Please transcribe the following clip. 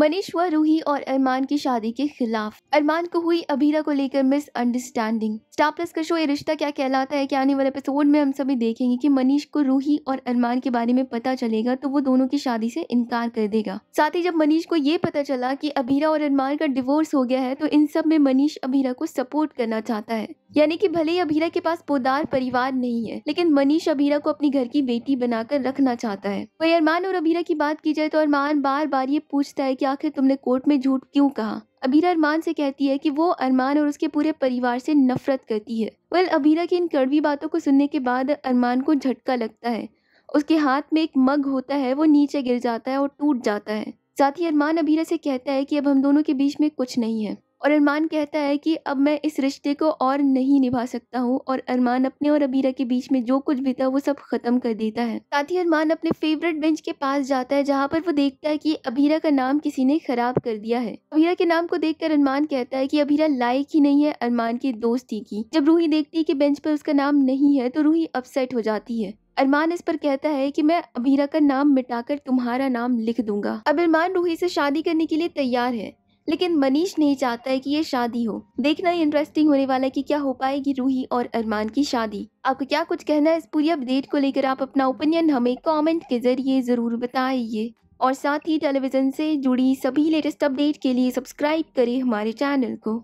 मनीष व रूही और अरमान की शादी के खिलाफ अरमान को हुई अभीरा को लेकर मिस अंडरस्टैंडिंग स्टार प्लस का शो ये रिश्ता क्या कहलाता है कि आने वाले एपिसोड में हम सभी देखेंगे कि मनीष को रूही और अरमान के बारे में पता चलेगा तो वो दोनों की शादी से इनकार कर देगा साथ ही जब मनीष को ये पता चला की अभीरा और अरमान का डिवोर्स हो गया है तो इन सब में मनीष अभीरा को सपोर्ट करना चाहता है यानी कि भले ही अभीरा के पास पोदार परिवार नहीं है लेकिन मनीष अभीरा को अपनी घर की बेटी बनाकर रखना चाहता है वही तो अरमान और अभीरा की बात की जाए तो अरमान बार बार ये पूछता है कि आखिर तुमने कोर्ट में झूठ क्यों कहा अभीरा अरमान से कहती है कि वो अरमान और उसके पूरे परिवार से नफरत करती है वेल अभीरा की इन कड़वी बातों को सुनने के बाद अरमान को झटका लगता है उसके हाथ में एक मग होता है वो नीचे गिर जाता है और टूट जाता है साथ ही अरमान अभीरा से कहता है कि अब हम दोनों के बीच में कुछ नहीं है और अरमान कहता है कि अब मैं इस रिश्ते को और नहीं निभा सकता हूँ और अरमान अपने और अबीरा के बीच में जो कुछ भी था वो सब ख़त्म कर देता है साथ ही अरमान अपने फेवरेट बेंच के पास जाता है जहाँ पर वो देखता है कि अबीरा का नाम किसी ने ख़राब कर दिया है अबीरा के नाम को देखकर अरमान कहता है कि अबीरा लायक ही नहीं है अरमान की दोस्ती की जब रूही देखती है की बेंच पर उसका नाम नहीं है तो रूही अपसेट हो जाती है अरमान इस पर कहता है कि मैं अबीरा का नाम मिटाकर तुम्हारा नाम लिख दूंगा अब अरमान रूही से शादी करने के लिए तैयार है लेकिन मनीष नहीं चाहता है कि ये शादी हो देखना ही इंटरेस्टिंग होने वाला है कि क्या हो पाएगी रूही और अरमान की शादी आपको क्या कुछ कहना है इस पूरी अपडेट को लेकर आप अपना ओपिनियन हमें कमेंट के जरिए ज़रूर बताइए और साथ ही टेलीविज़न से जुड़ी सभी लेटेस्ट अपडेट के लिए सब्सक्राइब करें हमारे चैनल को